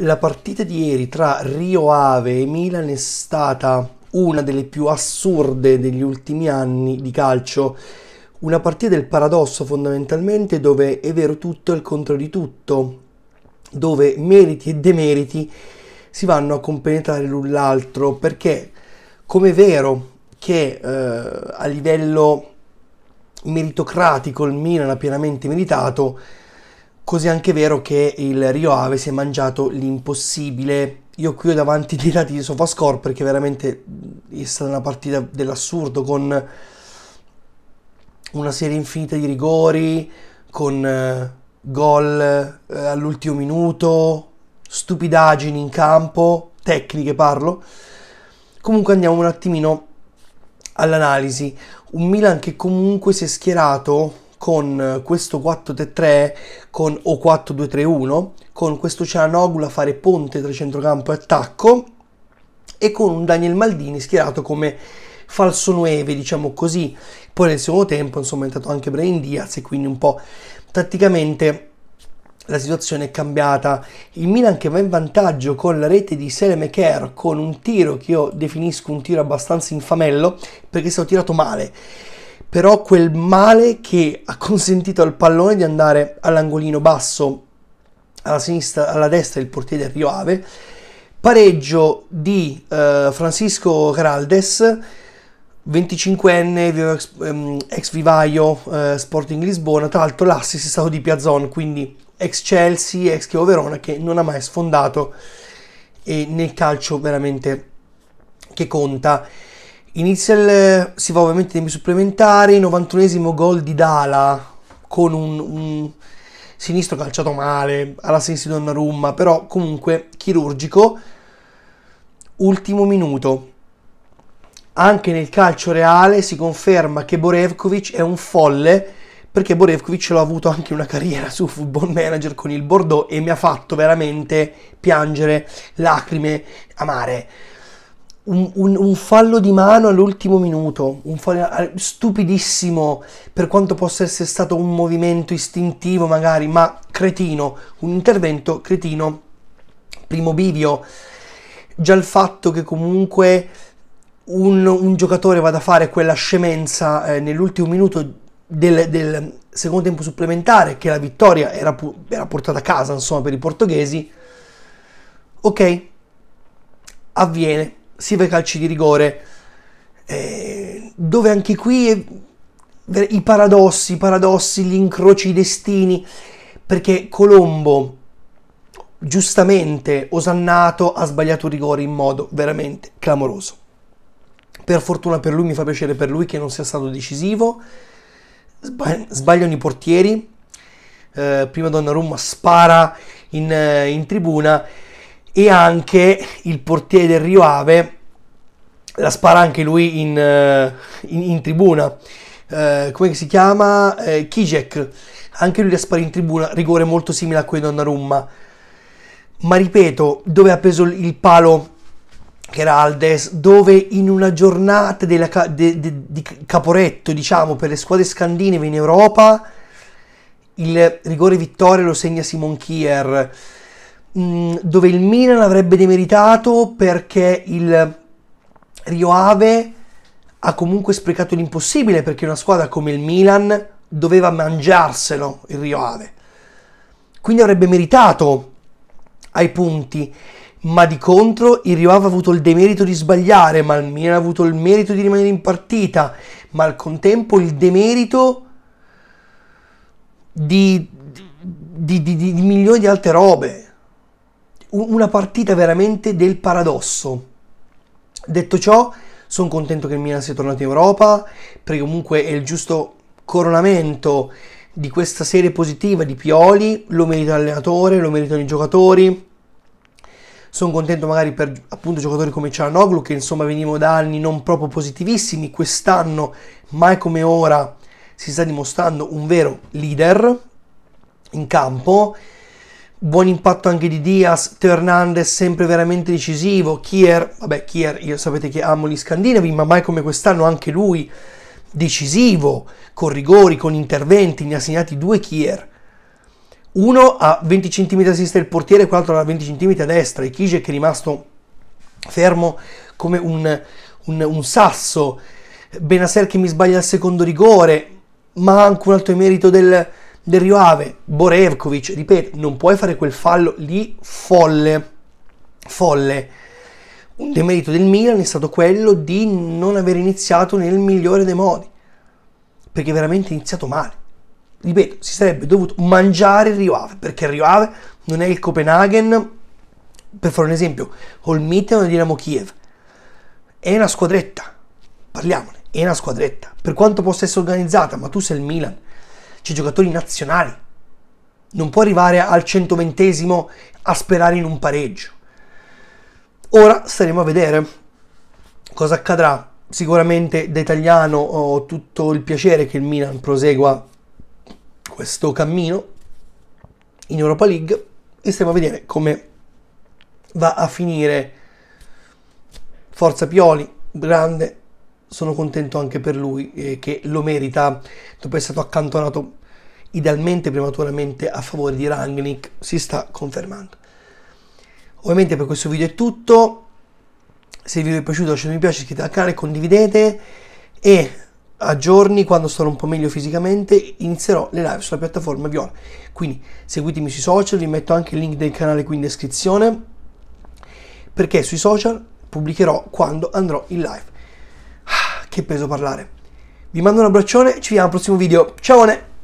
la partita di ieri tra Rio Ave e Milan è stata una delle più assurde degli ultimi anni di calcio. Una partita del paradosso fondamentalmente dove è vero tutto e il contro di tutto, dove meriti e demeriti si vanno a compenetrare l'un l'altro, perché come è vero che eh, a livello meritocratico il Milan ha pienamente meritato, Così è anche vero che il Rio Ave si è mangiato l'impossibile. Io qui ho davanti dei dati di Sofascore perché veramente è stata una partita dell'assurdo con una serie infinita di rigori, con eh, gol eh, all'ultimo minuto, stupidaggini in campo, tecniche parlo. Comunque andiamo un attimino all'analisi. Un Milan che comunque si è schierato eh, con questo 4-3-3 con, o 4-2-3-1, con questo Cianoglu a fare ponte tra centrocampo e attacco e con un Daniel Maldini schierato come falso 9, diciamo così. Poi nel secondo tempo, insomma, è entrato anche Brian Diaz e quindi un po' tatticamente la situazione è cambiata. Il Milan che va in vantaggio con la rete di Selemeker con un tiro che io definisco un tiro abbastanza infamello perché è stato tirato male però quel male che ha consentito al pallone di andare all'angolino basso alla sinistra, alla destra il portiere del Rio Ave pareggio di eh, Francisco Caraldes 25enne ex, ehm, ex vivaio eh, Sporting Lisbona tra l'altro l'assist è stato di Piazzon quindi ex Chelsea, ex Chievo Verona che non ha mai sfondato e nel calcio veramente che conta Inizia il, si va ovviamente ai tempi supplementari, 91esimo gol di Dala con un, un sinistro calciato male, alla sensi Donnarumma, però comunque chirurgico. Ultimo minuto. Anche nel calcio reale si conferma che Borevkovic è un folle perché Borevkovic l'ha avuto anche una carriera su Football Manager con il Bordeaux e mi ha fatto veramente piangere lacrime amare un, un, un, fallo di mano all'ultimo minuto, un fallo eh, stupidissimo per quanto possa essere stato un movimento istintivo magari, ma cretino, un intervento cretino, primo bivio, già il fatto che comunque un, un giocatore vada a fare quella scemenza eh, nell'ultimo minuto del, del, secondo tempo supplementare, che la vittoria era, era, portata a casa, insomma, per i portoghesi. Ok, avviene sia per calci di rigore, eh, dove anche qui i paradossi, i paradossi, gli incroci, i destini, perché Colombo giustamente osannato ha sbagliato rigore in modo veramente clamoroso. Per fortuna per lui, mi fa piacere per lui che non sia stato decisivo. Sbagliano i portieri. Eh, prima Donnarumma spara in, eh, in tribuna e anche il portiere del Rio Ave la spara anche lui in, eh, in, in tribuna. Eh, come si chiama? Eh, Kijek. Anche lui la spara in tribuna, rigore molto simile a quello di Donnarumma. Ma ripeto, dove ha preso il palo che era Aldes, dove in una giornata della, de, de, di Caporetto, diciamo, per le squadre scandinave in Europa, il rigore vittoria lo segna Simon Kier Mm, dove il Milan avrebbe demeritato perché il Rio Ave ha comunque sprecato l'impossibile perché una squadra come il Milan doveva mangiarselo il Rio Ave. Quindi avrebbe meritato ai punti, ma di contro il Rio Ave ha avuto il demerito di sbagliare, ma il Milan ha avuto il merito di rimanere in partita, ma al contempo il demerito di, di, di, di milioni di altre robe una partita veramente del paradosso. Detto ciò, sono contento che il Milan sia tornato in Europa, perché comunque è il giusto coronamento di questa serie positiva di Pioli, lo merita l'allenatore, lo meritano i giocatori. Sono contento magari per appunto giocatori come Cianoglu che insomma venivano da anni non proprio positivissimi, quest'anno mai come ora si sta dimostrando un vero leader in campo Buon impatto anche di Diaz, Teo Hernandez sempre veramente decisivo, Kier, vabbè Kier, io sapete che amo gli scandinavi, ma mai come quest'anno anche lui decisivo, con rigori, con interventi, ne ha segnati due Kier. Uno a 20 cm a sinistra del portiere, quell'altro a 20 cm a destra, e Kijek è rimasto fermo come un, un, un sasso, Benaser che mi sbaglia al secondo rigore, ma anche un altro merito del, del Rio Ave, Borevkovic, ripeto, non puoi fare quel fallo lì folle, folle. Un demerito del Milan è stato quello di non aver iniziato nel migliore dei modi, perché veramente iniziato male. Ripeto, si sarebbe dovuto mangiare il Rio Ave, perché il Rio Ave non è il Copenaghen, per fare un esempio, o il Mitten o Dinamo Kiev. È una squadretta, parliamone, è una squadretta. Per quanto possa essere organizzata, ma tu sei il Milan, c'è giocatori nazionali. Non può arrivare al 120 a sperare in un pareggio. Ora staremo a vedere cosa accadrà. Sicuramente da italiano ho tutto il piacere che il Milan prosegua questo cammino in Europa League e stiamo a vedere come va a finire. Forza Pioli, grande sono contento anche per lui eh, che lo merita dopo essere stato accantonato idealmente prematuramente a favore di Rangnick si sta confermando ovviamente per questo video è tutto se il video vi è piaciuto lasciate un mi piace iscrivetevi al canale condividete e a giorni quando sarò un po' meglio fisicamente inizierò le live sulla piattaforma Viola quindi seguitemi sui social vi metto anche il link del canale qui in descrizione perché sui social pubblicherò quando andrò in live che peso parlare. Vi mando un abbraccione, ci vediamo al prossimo video. Ciao!